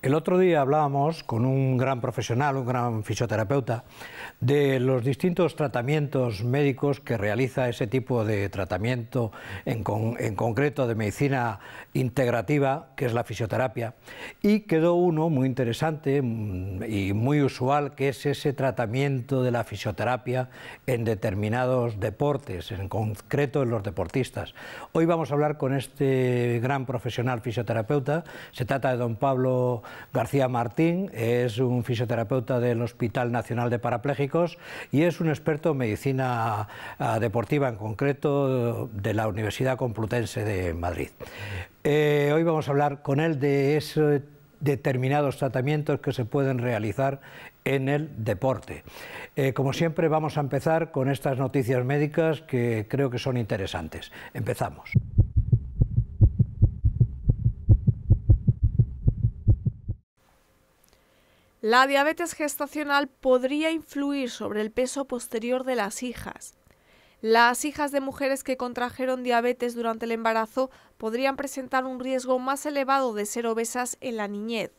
El otro día hablábamos con un gran profesional, un gran fisioterapeuta, de los distintos tratamientos médicos que realiza ese tipo de tratamiento, en, concreto de medicina integrativa, que es la fisioterapia, y quedó uno muy interesante mm, y muy usual, que es ese tratamiento de la fisioterapia en determinados deportes, en concreto en los deportistas. Hoy vamos a hablar con este gran profesional fisioterapeuta, se trata de don Pablo García Martín, es un fisioterapeuta del Hospital Nacional de Parapléjicos, y es un experto en medicina ah, deportiva en concreto de la Universidad Complutense de Madrid. Eh, hoy vamos a hablar con él de esos determinados tratamientos que se pueden realizar en el deporte. Eh, como siempre, vamos a empezar con estas noticias médicas que creo que son interesantes. Empezamos. La diabetes gestacional podría influir sobre el peso posterior de las hijas. Las hijas de mujeres que contrajeron diabetes durante el embarazo podrían presentar un riesgo más elevado de ser obesas en la niñez.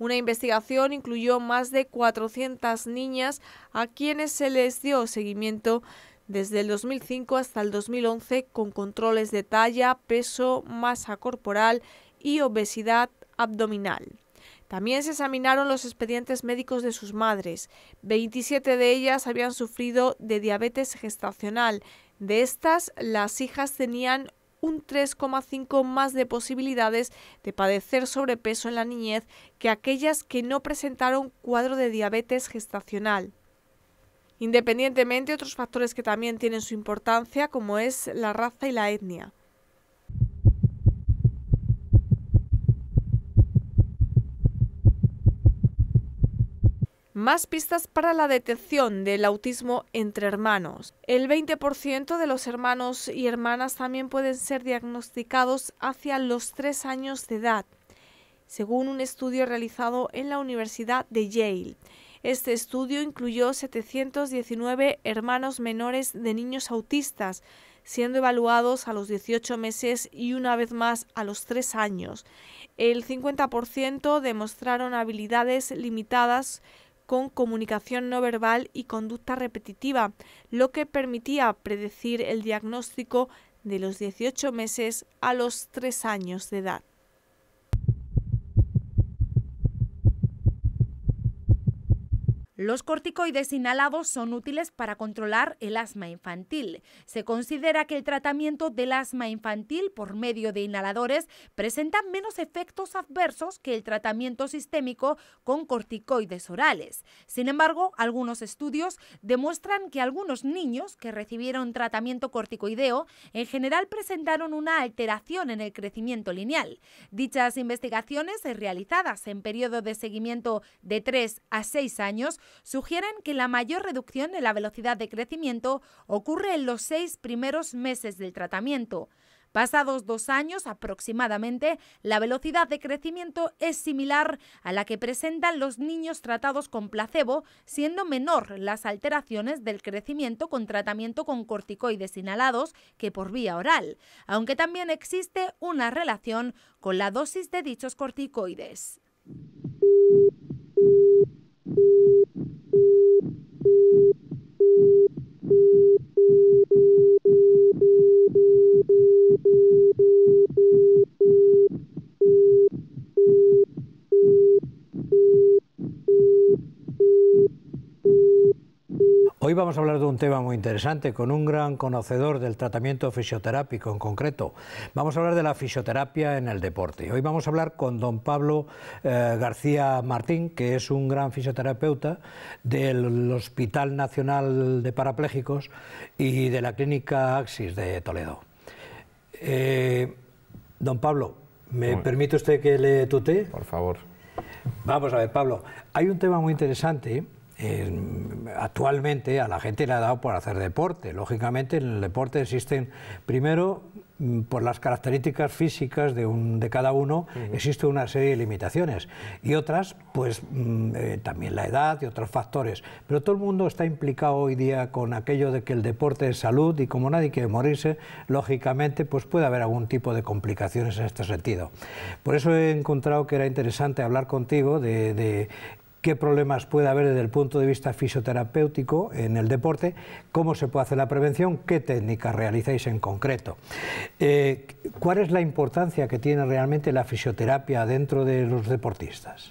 Una investigación incluyó más de 400 niñas a quienes se les dio seguimiento desde el 2005 hasta el 2011 con controles de talla, peso, masa corporal y obesidad abdominal. También se examinaron los expedientes médicos de sus madres. 27 de ellas habían sufrido de diabetes gestacional. De estas, las hijas tenían un 3,5 más de posibilidades de padecer sobrepeso en la niñez que aquellas que no presentaron cuadro de diabetes gestacional. Independientemente, otros factores que también tienen su importancia, como es la raza y la etnia. Más pistas para la detección del autismo entre hermanos. El 20% de los hermanos y hermanas también pueden ser diagnosticados hacia los 3 años de edad, según un estudio realizado en la Universidad de Yale. Este estudio incluyó 719 hermanos menores de niños autistas, siendo evaluados a los 18 meses y una vez más a los 3 años. El 50% demostraron habilidades limitadas con comunicación no verbal y conducta repetitiva, lo que permitía predecir el diagnóstico de los 18 meses a los 3 años de edad. Los corticoides inhalados son útiles para controlar el asma infantil. Se considera que el tratamiento del asma infantil por medio de inhaladores presenta menos efectos adversos que el tratamiento sistémico con corticoides orales. Sin embargo, algunos estudios demuestran que algunos niños que recibieron tratamiento corticoideo en general presentaron una alteración en el crecimiento lineal. Dichas investigaciones realizadas en periodo de seguimiento de 3 a 6 años sugieren que la mayor reducción en la velocidad de crecimiento ocurre en los seis primeros meses del tratamiento. Pasados dos años aproximadamente, la velocidad de crecimiento es similar a la que presentan los niños tratados con placebo, siendo menor las alteraciones del crecimiento con tratamiento con corticoides inhalados que por vía oral, aunque también existe una relación con la dosis de dichos corticoides. Thank you. Hoy vamos a hablar de un tema muy interesante con un gran conocedor del tratamiento fisioterápico en concreto. Vamos a hablar de la fisioterapia en el deporte. Hoy vamos a hablar con don Pablo eh, García Martín, que es un gran fisioterapeuta del Hospital Nacional de Parapléjicos y de la Clínica Axis de Toledo. Eh, don Pablo, ¿me permite usted que le tutee? Por favor. Vamos a ver, Pablo, hay un tema muy interesante actualmente a la gente le ha dado por hacer deporte. Lógicamente en el deporte existen, primero, mm, por las características físicas de, un, de cada uno, ...existen una serie de limitaciones. Y otras, pues mm, eh, también la edad y otros factores. Pero todo el mundo está implicado hoy día con aquello de que el deporte es salud y como nadie quiere morirse, lógicamente, pues puede haber algún tipo de complicaciones en este sentido. Por eso he encontrado que era interesante hablar contigo de qué problemas puede haber desde el punto de vista fisioterapéutico en el deporte, cómo se puede hacer la prevención, qué técnicas realizáis en concreto. Eh, ¿Cuál es la importancia que tiene realmente la fisioterapia dentro de los deportistas?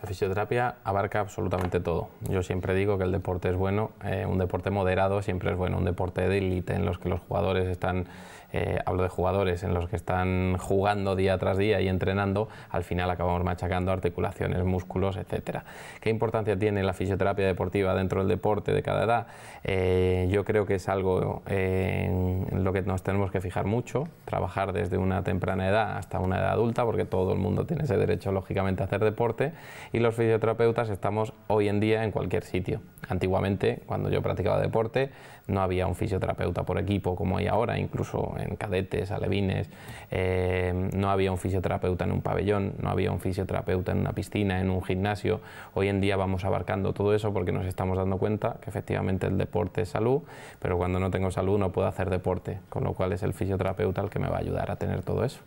La fisioterapia abarca absolutamente todo. Yo siempre digo que el deporte es bueno, eh, un deporte moderado siempre es bueno, un deporte de élite en los que los jugadores están eh, hablo de jugadores en los que están jugando día tras día y entrenando, al final acabamos machacando articulaciones, músculos, etcétera. ¿Qué importancia tiene la fisioterapia deportiva dentro del deporte de cada edad? Eh, yo creo que es algo eh, en lo que nos tenemos que fijar mucho, trabajar desde una temprana edad hasta una edad adulta, porque todo el mundo tiene ese derecho, lógicamente, a hacer deporte, y los fisioterapeutas estamos hoy en día en cualquier sitio. Antiguamente, cuando yo practicaba deporte, no había un fisioterapeuta por equipo como hay ahora, incluso en cadetes, alevines, eh, no había un fisioterapeuta en un pabellón, no había un fisioterapeuta en una piscina, en un gimnasio. Hoy en día vamos abarcando todo eso porque nos estamos dando cuenta que efectivamente el deporte es salud, pero cuando no tengo salud no puedo hacer deporte, con lo cual es el fisioterapeuta el que me va a ayudar a tener todo eso.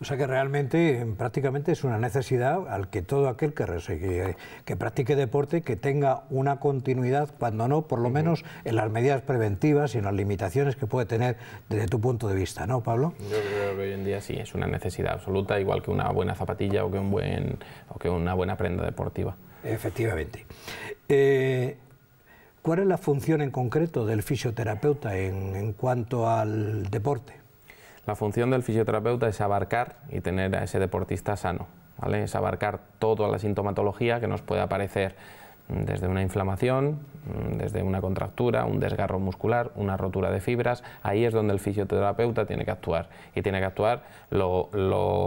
O sea que realmente mm, prácticamente es una necesidad al que todo aquel que, practique deporte que tenga una continuidad, cuando no, por lo menos en las medidas preventivas y en las limitaciones que puede tener desde tu punto de vista, ¿no, Pablo? Yo creo que hoy en día sí, es una necesidad absoluta, igual que una buena zapatilla o que, un buen, que una buena prenda deportiva. Efectivamente. Eh, ¿Cuál es la función en concreto del fisioterapeuta en cuanto al deporte? La función del fisioterapeuta es abarcar y tener a ese deportista sano, ¿vale? Es abarcar toda la sintomatología que nos pueda aparecer desde una inflamación, mm, desde una contractura, un desgarro muscular, una rotura de fibras, ahí es donde el fisioterapeuta tiene que actuar y tiene que actuar lo,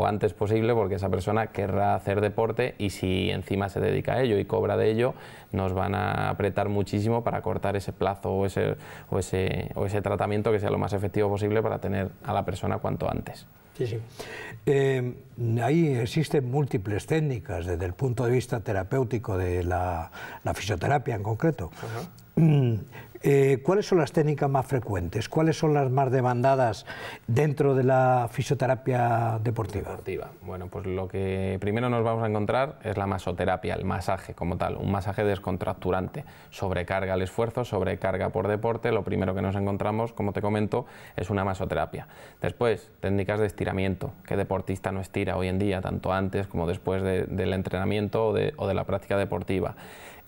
antes posible porque esa persona querrá hacer deporte y si encima se dedica a ello y cobra de ello, nos van a apretar muchísimo para cortar ese plazo o ese tratamiento que sea lo más efectivo posible para tener a la persona cuanto antes. Sí, em, ahí existen múltiples técnicas desde el punto de vista terapéutico de la, fisioterapia en concreto. Eh, ¿Cuáles son las técnicas más frecuentes? ¿Cuáles son las más demandadas dentro de la fisioterapia deportiva? Bueno, pues lo que primero nos vamos a encontrar es la masoterapia, el masaje como tal, un masaje descontracturante. Sobrecarga el esfuerzo, sobrecarga por deporte. Lo primero que nos encontramos, como te comento, es una masoterapia. Después, técnicas de estiramiento. ¿Qué deportista no estira hoy en día, tanto antes como después del entrenamiento o de la práctica deportiva?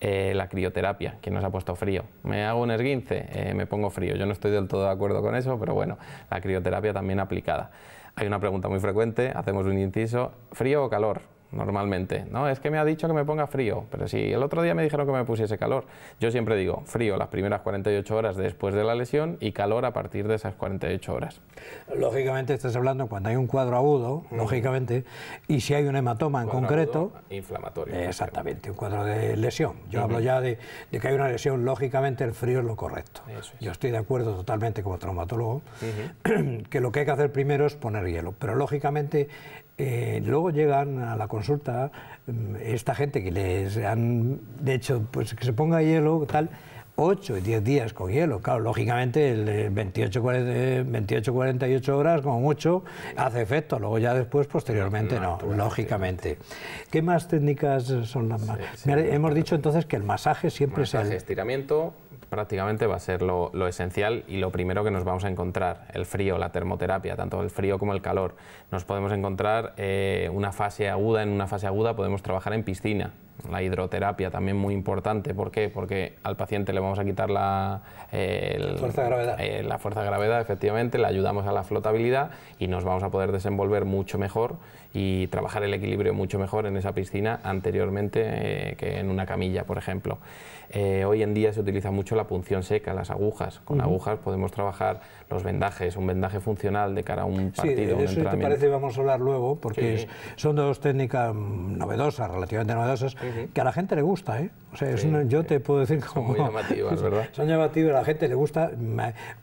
Eh, la crioterapia, que nos ha puesto frío. Me hago un esguince, eh, me pongo frío. Yo no estoy del todo de acuerdo con eso, pero bueno, la crioterapia también aplicada. Hay una pregunta muy frecuente, hacemos un inciso, ¿frío o calor? normalmente. No, es que me ha dicho que me ponga frío, pero si el otro día me dijeron que me pusiese calor. Yo siempre digo frío las primeras 48 horas después de la lesión y calor a partir de esas 48 horas. Lógicamente estás hablando cuando hay un cuadro agudo, mm. lógicamente, y si hay un hematoma en concreto... inflamatorio. exactamente, un cuadro de lesión. Yo hablo ya de, que hay una lesión, lógicamente el frío es lo correcto. Yo estoy de acuerdo totalmente como traumatólogo que lo que hay que hacer primero es poner hielo, pero lógicamente eh, luego llegan a la consulta mm, esta gente que les han hecho pues, que se ponga hielo, tal, 8 y 10 días con hielo. Claro, lógicamente 28, 28 48 horas como mucho hace efecto, luego ya después, posteriormente no, lógicamente. ¿Qué más técnicas son las más? hemos dicho entonces que el masaje siempre es el... estiramiento prácticamente va a ser lo, esencial y lo primero que nos vamos a encontrar, el frío, la termoterapia, tanto el frío como el calor. Nos podemos encontrar eh, una fase aguda, en una fase aguda podemos trabajar en piscina, la hidroterapia también muy importante. ¿Por qué? Porque al paciente le vamos a quitar la, eh, fuerza de gravedad. Eh, la fuerza de gravedad, efectivamente, le ayudamos a la flotabilidad y nos vamos a poder desenvolver mucho mejor y trabajar el equilibrio mucho mejor en esa piscina anteriormente eh, que en una camilla, por ejemplo. hoy en día se utiliza mucho la punción seca, las agujas. Con agujas podemos trabajar los vendajes, un vendaje funcional de cara a un partido. Sí, eso te parece vamos a hablar luego, porque son dos técnicas novedosas, relativamente novedosas, que a la gente le gusta, ¿eh? O sea, yo eh, te puedo decir como... Son muy llamativas, ¿verdad? Son a la gente le gusta.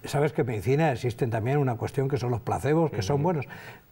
Sabes que en medicina existen también una cuestión que son los placebos, que son buenos,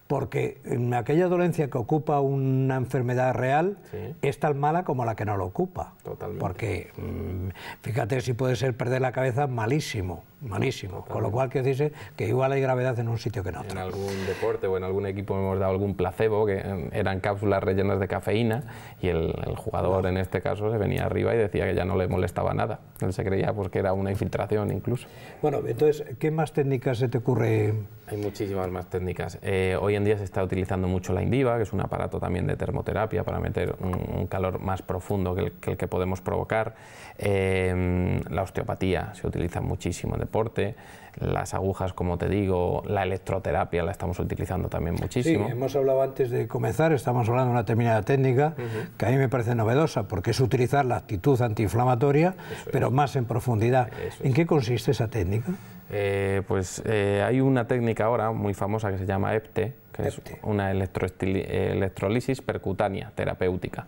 porque en aquella dolencia que ocupa una enfermedad real es tan mala como la que no lo ocupa. Totalmente. Porque mm, fíjate si puede ser perder la cabeza malísimo, malísimo. Con lo cual que dice que igual hay gravedad en un sitio que en otro. En algún deporte o en algún equipo hemos dado algún placebo que em, eran cápsulas rellenas de cafeína y el, jugador en este caso se venía arriba y decía que ya no le molestaba nada. Él se creía pues, que era una infiltración incluso. Bueno, entonces, ¿qué más técnicas se te ocurre? Hay muchísimas más técnicas. Eh, en día se está utilizando mucho la Indiva, que es un aparato también de termoterapia para meter un, calor más profundo que el que, podemos provocar. Eh, la osteopatía se utiliza muchísimo en deporte. Las agujas, como te digo, la electroterapia la estamos utilizando también muchísimo. Sí, hemos hablado antes de comenzar, estamos hablando de una terminada técnica que a mí me parece novedosa porque es utilizar la actitud antiinflamatoria, pero más en profundidad. ¿En qué consiste esa técnica? Eh, pues eh, hay una técnica ahora muy famosa que se llama EPTE, es una electrolisis percutánea terapéutica.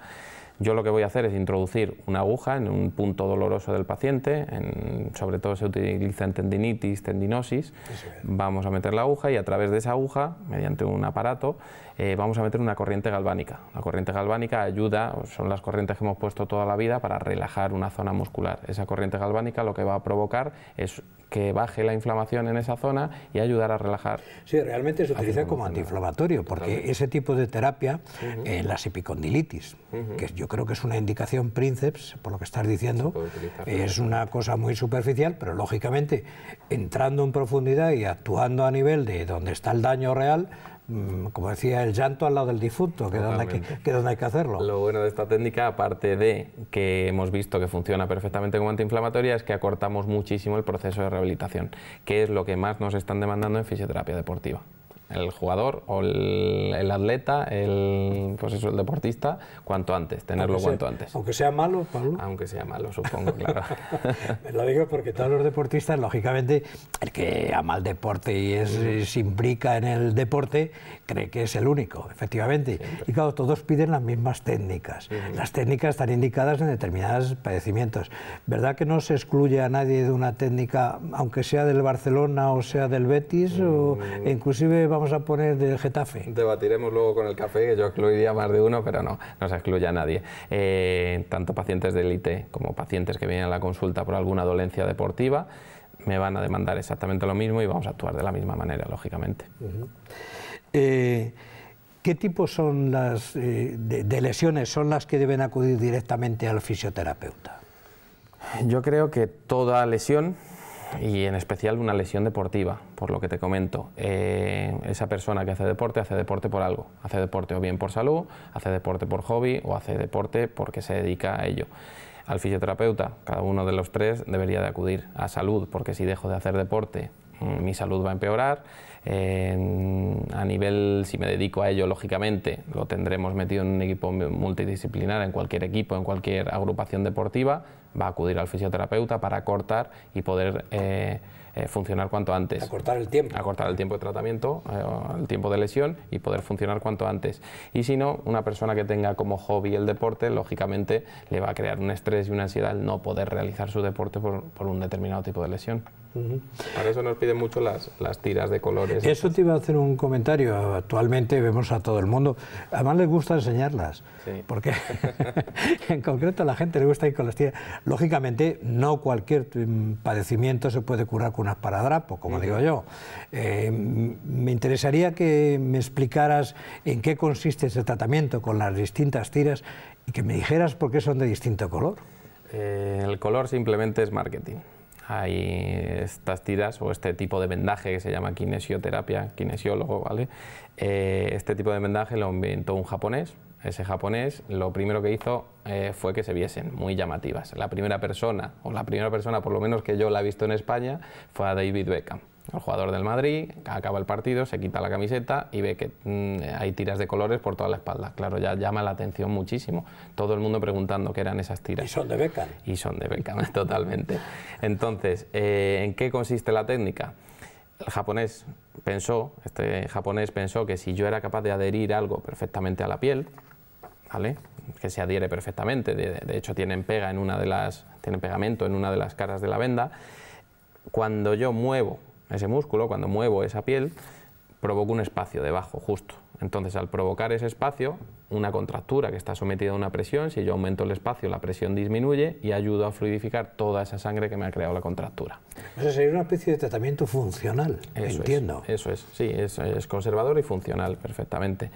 Yo lo que voy a hacer es introducir una aguja en un punto doloroso del paciente, sobre todo se utiliza en tendinitis, tendinosis. Vamos a meter la aguja y a través de esa aguja, mediante un aparato, eh, vamos a meter una corriente galvánica. La corriente galvánica ayuda, son las corrientes que hemos puesto toda la vida para relajar una zona muscular. Esa corriente galvánica lo que va a provocar es que baje la inflamación en esa zona y ayudar a relajar. Sí, realmente se utiliza como antiinflamatorio, porque ese tipo de terapia en eh, las epicondilitis, que yo creo que es una indicación princeps, por lo que estás diciendo, es una cosa muy superficial, pero lógicamente entrando en profundidad y actuando a nivel de donde está el daño real, Mm, como decía, el llanto al lado del difunto, que es, donde hay que, hacerlo. Lo bueno de esta técnica, aparte de que hemos visto que funciona perfectamente como antiinflamatoria, es que acortamos muchísimo el proceso de rehabilitación, que es lo que más nos están demandando en fisioterapia deportiva el jugador o el, atleta, el, pues eso, el deportista, cuanto antes, tenerlo cuanto antes. Aunque sea malo, Pablo. Aunque sea malo, supongo, lo digo porque todos los deportistas, lógicamente, el que ama el deporte y es, mm. se implica en el deporte, cree que es el único, efectivamente. Y claro, todos piden las mismas técnicas. Las técnicas están indicadas en determinados padecimientos. ¿Verdad que no se excluye a nadie de una técnica, aunque sea del Barcelona o sea del Betis, o mm. inclusive vamos a poner del Getafe? Debatiremos luego con el café, que yo excluiría más de uno, pero no, no se excluye a nadie. Eh, tanto pacientes de élite como pacientes que vienen a la consulta por alguna dolencia deportiva me van a demandar exactamente lo mismo y vamos a actuar de la misma manera, lógicamente. Eh, ¿Qué tipo son las eh, de lesiones son las que deben acudir directamente al fisioterapeuta? Yo creo que toda lesión y en especial una lesión deportiva, por lo que te comento. Eh, esa persona que hace deporte hace deporte por algo, hace deporte o bien por salud, hace deporte por hobby o hace deporte porque se dedica a ello. Al fisioterapeuta, cada uno de los tres debería de acudir a salud, porque si dejo de hacer deporte mi salud va a empeorar. a nivel, si me dedico a ello, lógicamente, lo tendremos metido en un equipo multidisciplinar, en cualquier equipo, en cualquier agrupación deportiva, va a acudir al fisioterapeuta para cortar y poder... Eh, eh, funcionar cuanto antes. Acortar el tiempo. Acortar el tiempo de tratamiento, eh, el tiempo de lesión y poder funcionar cuanto antes. Y si no, una persona que tenga como hobby el deporte, lógicamente le va a crear un estrés y una ansiedad el no poder realizar su deporte por, por un determinado tipo de lesión. Para eso nos piden mucho las, las tiras de colores. Eso te iba a hacer un comentario. Actualmente vemos a todo el mundo. Además les gusta enseñarlas. Porque en concreto a la gente le gusta ir con las tiras. Lógicamente no cualquier mm, padecimiento se puede curar unas para drapo, pues, como digo yo. Eh, me interesaría que me explicaras en qué consiste ese tratamiento con las distintas tiras y que me dijeras por qué son de distinto color. Eh, el color simplemente es marketing. Hay estas tiras o este tipo de vendaje que se llama kinesioterapia, kinesiólogo, ¿vale? Eh, este tipo de vendaje lo inventó un japonés, ese japonés, lo primero que hizo eh, fue que se viesen muy llamativas. La primera persona, o la primera persona por lo menos que yo la he visto en España, fue a David Beckham. El jugador del Madrid acaba el partido, se quita la camiseta y ve que mm, hay tiras de colores por toda la espalda. Claro, ya llama la atención muchísimo. Todo el mundo preguntando qué eran esas tiras. Y son de Beckham. Y son de Beckham, totalmente. Entonces, eh, ¿en qué consiste la técnica? el japonés pensó, este japonés pensó que si yo era capaz de adherir algo perfectamente a la piel, que se adhiere perfectamente, de, hecho tienen pega en una de las, tienen pegamento en una de las caras de la venda. Cuando yo muevo ese músculo, cuando muevo esa piel, provoco un espacio debajo, justo. Entonces, al provocar ese espacio, una contractura que está sometida a una presión, si yo aumento el espacio, la presión disminuye y ayuda a fluidificar toda esa sangre que me ha creado la contractura. Eso sería una especie de tratamiento funcional, entiendo. eso es, sí, es conservador y funcional, perfectamente.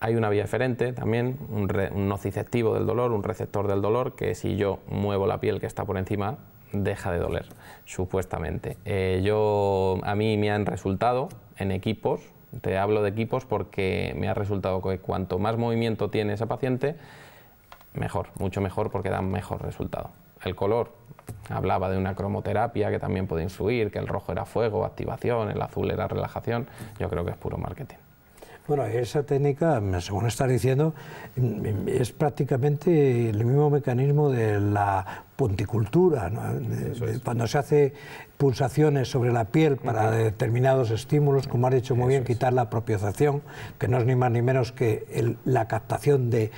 Hay una vía diferente también, un, nociceptivo del dolor, un receptor del dolor, que si yo muevo la piel que está por encima, deja de doler, supuestamente. Eh, yo, a mí me han resultado en equipos, te hablo de equipos porque me ha resultado que cuanto más movimiento tiene esa paciente, mejor, mucho mejor porque da mejor resultado. El color, hablaba de una cromoterapia que también puede influir, que el rojo era fuego, activación, el azul era relajación, yo creo que es puro marketing. Bueno, esa técnica, según está diciendo, mm, es prácticamente el mismo mecanismo de la punticultura. Cuando se hace pulsaciones sobre la piel para determinados estímulos, como ha dicho muy bien, quitar la apropiación, que no es ni más ni menos que la captación de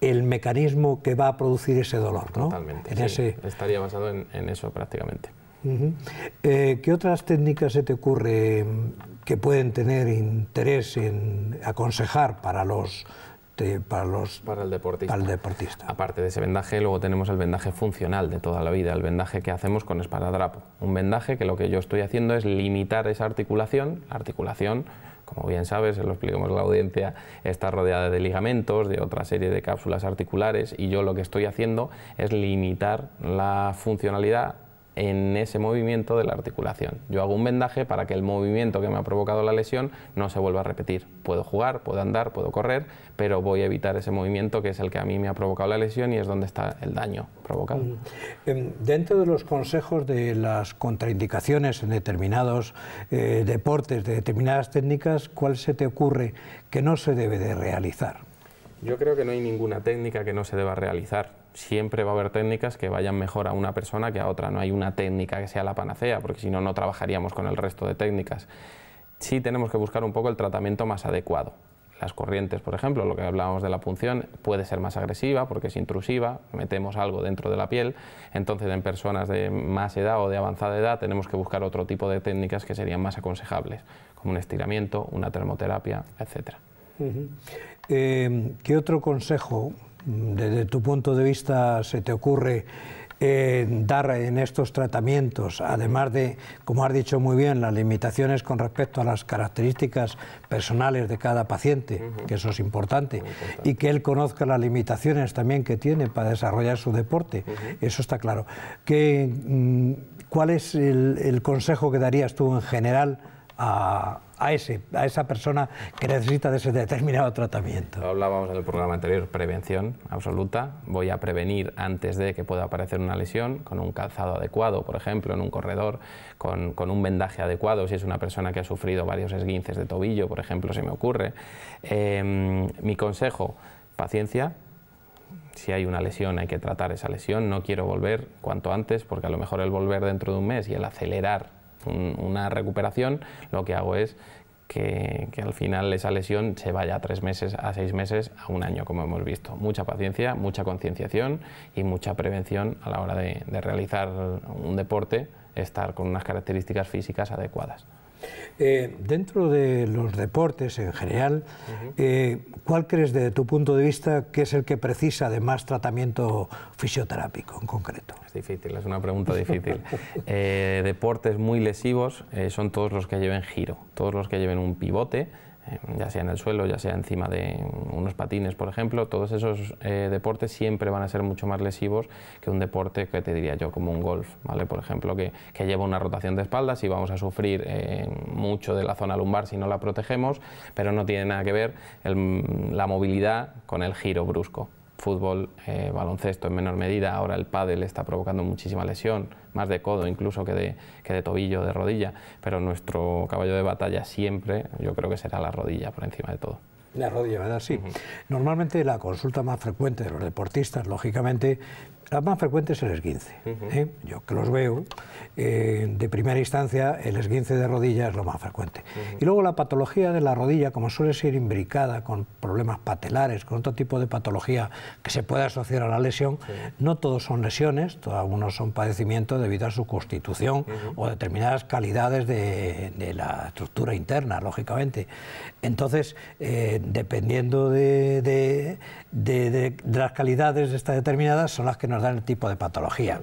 el mecanismo que va a producir ese dolor. ¿no? Totalmente. ese... Estaría basado en, eso prácticamente. Eh, ¿Qué otras técnicas se te ocurre que pueden tener interés en aconsejar para los para, los, para, el deportista. deportista. Aparte de ese vendaje, luego tenemos el vendaje funcional de toda la vida, el vendaje que hacemos con esparadrapo. Un vendaje que lo que yo estoy haciendo es limitar esa articulación, articulación, como bien sabes, se lo explicamos a la audiencia, está rodeada de ligamentos, de otra serie de cápsulas articulares, y yo lo que estoy haciendo es limitar la funcionalidad en ese movimiento de la articulación. Yo hago un vendaje para que el movimiento que me ha provocado la lesión no se vuelva a repetir. Puedo jugar, puedo andar, puedo correr, pero voy a evitar ese movimiento que es el que a mí me ha provocado la lesión y es donde está el daño provocado. Em, dentro de los consejos de las contraindicaciones en determinados eh, deportes, de determinadas técnicas, ¿cuál se te ocurre que no se debe de realizar? Yo creo que no hay ninguna técnica que no se deba realizar siempre va a haber técnicas que vayan mejor a una persona que a otra. No hay una técnica que sea la panacea, porque si no, no trabajaríamos con el resto de técnicas. Sí tenemos que buscar un poco el tratamiento más adecuado. Las corrientes, por ejemplo, lo que hablábamos de la punción, puede ser más agresiva porque es intrusiva, metemos algo dentro de la piel. Entonces, en personas de más edad o de avanzada edad, tenemos que buscar otro tipo de técnicas que serían más aconsejables, como un estiramiento, una termoterapia, etc. Eh, ¿Qué otro consejo desde tu punto de vista se te ocurre eh, dar en estos tratamientos, además de, como has dicho muy bien, las limitaciones con respecto a las características personales de cada paciente, que eso es importante, y que él conozca las limitaciones también que tiene para desarrollar su deporte, eso está claro. ¿Qué, mm, ¿Cuál es el, consejo que darías tú en general a, a, ese, a esa persona que necesita de ese determinado tratamiento. Hablábamos en el programa anterior, prevención absoluta. Voy a prevenir antes de que pueda aparecer una lesión con un calzado adecuado, por ejemplo, en un corredor, con, un vendaje adecuado, si es una persona que ha sufrido varios esguinces de tobillo, por ejemplo, se me ocurre. Em, mi consejo, paciencia, si hay una lesión hay que tratar esa lesión, no quiero volver cuanto antes porque a lo mejor el volver dentro de un mes y el acelerar una recuperación, lo que hago es que, al final esa lesión se vaya a tres meses, a seis meses, a un año, como hemos visto. Mucha paciencia, mucha concienciación y mucha prevención a la hora de realizar un deporte, estar con unas características físicas adecuadas. Eh, dentro de los deportes en general, eh, ¿cuál crees desde tu punto de vista que es el que precisa de más tratamiento fisioterápico en concreto? Es difícil, es una pregunta difícil. Eh, deportes muy lesivos son todos los que lleven giro, todos los que lleven un pivote eh, ya sea en el suelo, ya sea encima de unos patines, por ejemplo, todos esos eh, deportes siempre van a ser mucho más lesivos que un deporte que te diría yo, como un golf, ¿vale? Por ejemplo, que, lleva una rotación de espaldas y vamos a sufrir eh, mucho de la zona lumbar si no la protegemos, pero no tiene nada que ver la movilidad con el giro brusco fútbol, eh, baloncesto en menor medida, ahora el pádel está provocando muchísima lesión, más de codo incluso que de, que de tobillo, de rodilla, pero nuestro caballo de batalla siempre yo creo que será la rodilla por encima de todo. La rodilla, ¿verdad? Sí. Normalmente la consulta más frecuente de los deportistas, lógicamente, la más frecuente es el esguince. ¿eh? Yo que los veo, eh, de primera instancia, el esguince de rodilla es lo más frecuente. Y luego la patología de la rodilla, como suele ser imbricada con problemas patelares, con otro tipo de patología que se puede asociar a la lesión, no todos son lesiones, todos, algunos son padecimientos debido a su constitución o determinadas calidades de, la estructura interna, lógicamente. Entonces, eh, dependiendo de, de las calidades de estas determinadas, son las que nos nos el tipo de patología.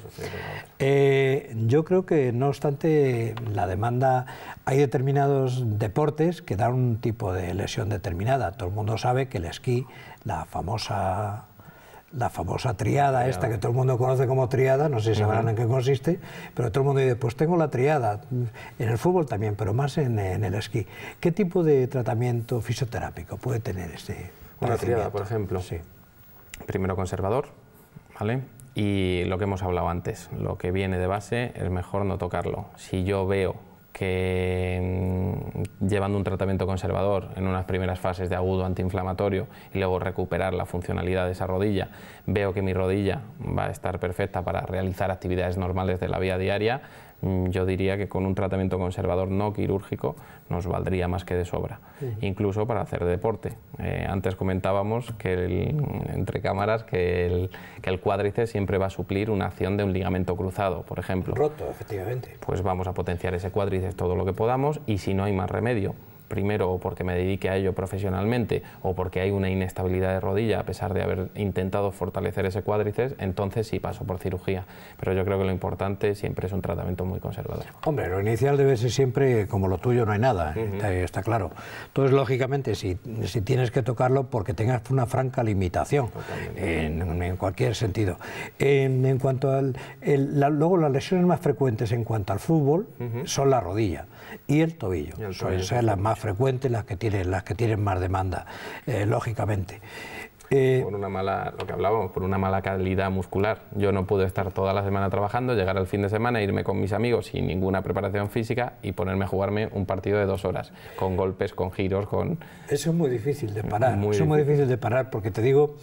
Eh, yo creo que, no obstante, la demanda, hay determinados deportes que dan un tipo de lesión determinada. Todo el mundo sabe que el esquí, la famosa la famosa triada, esta que todo el mundo conoce como triada, no sé si sabrán en qué consiste, pero todo el mundo dice, pues tengo la triada, en el fútbol también, pero más en, el esquí. ¿Qué tipo de tratamiento fisioterápico puede tener este? Una triada, por ejemplo. Sí. Primero conservador, ¿vale? Y lo que hemos hablado antes, lo que viene de base es mejor no tocarlo. Si yo veo que mm, llevando un tratamiento conservador en unas primeras fases de agudo antiinflamatorio y luego recuperar la funcionalidad de esa rodilla, veo que mi rodilla va a estar perfecta para realizar actividades normales de la vida diaria, Mm, yo diría que con un tratamiento conservador no quirúrgico nos valdría más que de sobra, incluso para hacer deporte. Eh, antes comentábamos que el, mm, entre cámaras que el, que el cuádriceps siempre va a suplir una acción de un ligamento cruzado, por ejemplo. Roto, efectivamente. Pues vamos a potenciar ese cuádriceps todo lo que podamos y si no hay más remedio primero porque me dedique a ello profesionalmente o porque hay una inestabilidad de rodilla a pesar de haber intentado fortalecer ese cuádriceps, entonces sí paso por cirugía. Pero yo creo que lo importante siempre es un tratamiento muy conservador. Hombre, lo inicial debe ser siempre como lo tuyo no hay nada, ¿eh? está, claro. Entonces, lógicamente, si, si, tienes que tocarlo porque tengas una franca limitación en, cualquier sentido. En, cuanto al... luego las lesiones más frecuentes en cuanto al fútbol son la rodilla y el tobillo. Y más frecuente frecuentes, las que tienen, las que tienen más demanda, eh, lógicamente. por eh, una mala, lo que hablábamos, por una mala calidad muscular. Yo no pude estar toda la semana trabajando, llegar al fin de semana, irme con mis amigos sin ninguna preparación física y ponerme a jugarme un partido de dos horas, con golpes, con giros, con... Eso es muy difícil de parar, difícil de parar, porque te digo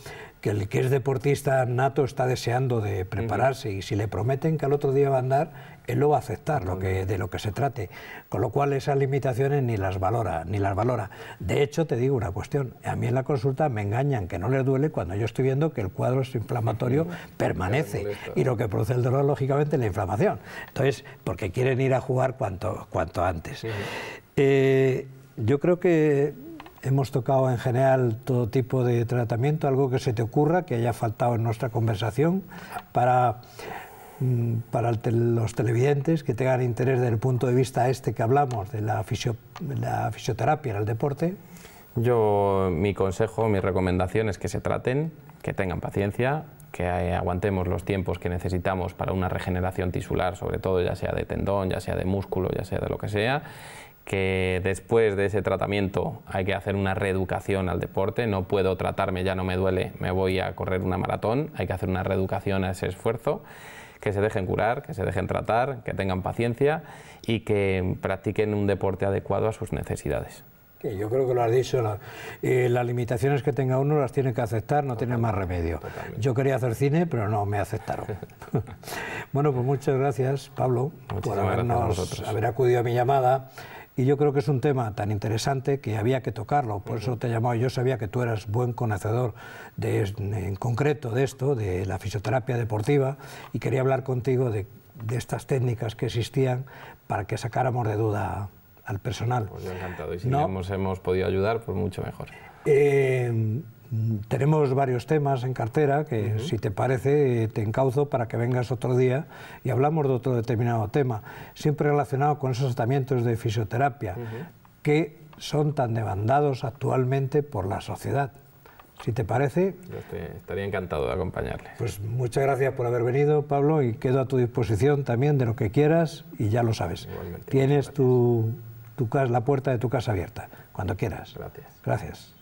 que el que es deportista nato está deseando de prepararse y si le prometen que al otro día va a andar, él lo va a aceptar, lo que, de lo que se trate. Con lo cual esas limitaciones ni las valora, ni las valora. De hecho, te digo una cuestión, a mí en la consulta me engañan, que no les duele cuando yo estoy viendo que el cuadro es inflamatorio permanece y lo que produce el dolor, lógicamente, es la inflamación. Entonces, porque quieren ir a jugar cuanto, cuanto antes. Eh, yo creo que Hemos tocado en general todo tipo de tratamiento, algo que se te ocurra, que haya faltado en nuestra conversación, para Mm, para los televidentes que tengan interés desde el punto de vista este que hablamos, de la, fisioterapia en el deporte? Yo, mi consejo, mi recomendación es que se traten, que tengan paciencia, que eh, aguantemos los tiempos que necesitamos para una regeneración tisular, sobre todo, ya sea de tendón, ya sea de músculo, ya sea de lo que sea, que después de ese tratamiento hay que hacer una reeducación al deporte, no puedo tratarme, ya no me duele, me voy a correr una maratón, hay que hacer una reeducación a ese esfuerzo que se dejen curar, que se dejen tratar, que tengan paciencia y que practiquen un deporte adecuado a sus necesidades. yo creo que lo has dicho, eh, las limitaciones que tenga uno las tiene que aceptar, no tiene más remedio. Yo quería hacer cine, pero no, me aceptaron. bueno, pues muchas gracias, Pablo, por habernos, haber acudido a mi llamada. Y yo creo que es un tema tan interesante que había que tocarlo, por eso te he llamado. Yo sabía que tú eras buen conocedor de, en concreto de esto, de la fisioterapia deportiva, y quería hablar contigo de, estas técnicas que existían para que sacáramos de duda al personal. Pues yo encantado, y si no, hemos, hemos podido ayudar, pues mucho mejor. Eh, tenemos varios temas en cartera que, si te parece, te encauzo para que vengas otro día y hablamos de otro determinado tema, siempre relacionado con esos tratamientos de fisioterapia, que son tan demandados actualmente por la sociedad. Si te parece... estaría encantado de acompañarle. Pues muchas gracias por haber venido, Pablo, y quedo a tu disposición también de lo que quieras, y ya lo sabes. Tienes tu, la puerta de tu casa abierta, cuando quieras. Gracias. Gracias.